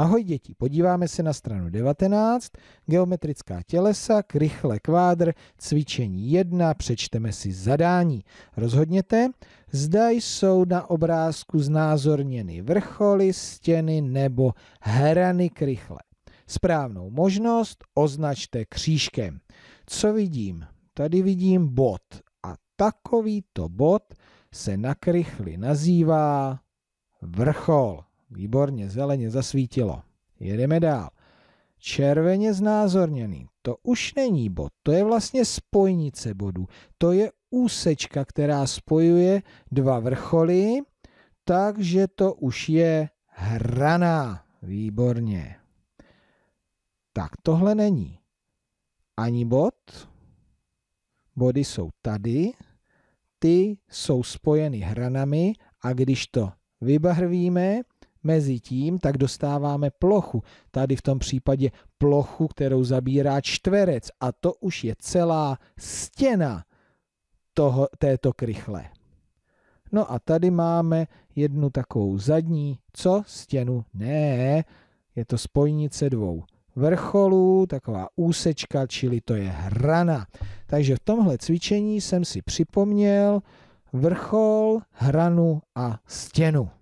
Ahoj děti, podíváme se na stranu 19, geometrická tělesa, krychle kvádr, cvičení 1, přečteme si zadání. Rozhodněte, zda jsou na obrázku znázorněny vrcholy, stěny nebo herany krychle. Správnou možnost označte křížkem. Co vidím? Tady vidím bod a takovýto bod se na krychli nazývá vrchol. Výborně, zeleně zasvítilo. Jedeme dál. Červeně znázorněný. To už není bod, to je vlastně spojnice bodů. To je úsečka, která spojuje dva vrcholy, takže to už je hraná. Výborně. Tak tohle není ani bod. Body jsou tady. Ty jsou spojeny hranami a když to vybarvíme, mezi tím, tak dostáváme plochu. Tady v tom případě plochu, kterou zabírá čtverec a to už je celá stěna toho, této krychle. No a tady máme jednu takovou zadní, co stěnu? Ne, je to spojnice dvou vrcholů, taková úsečka, čili to je hrana. Takže v tomhle cvičení jsem si připomněl vrchol, hranu a stěnu.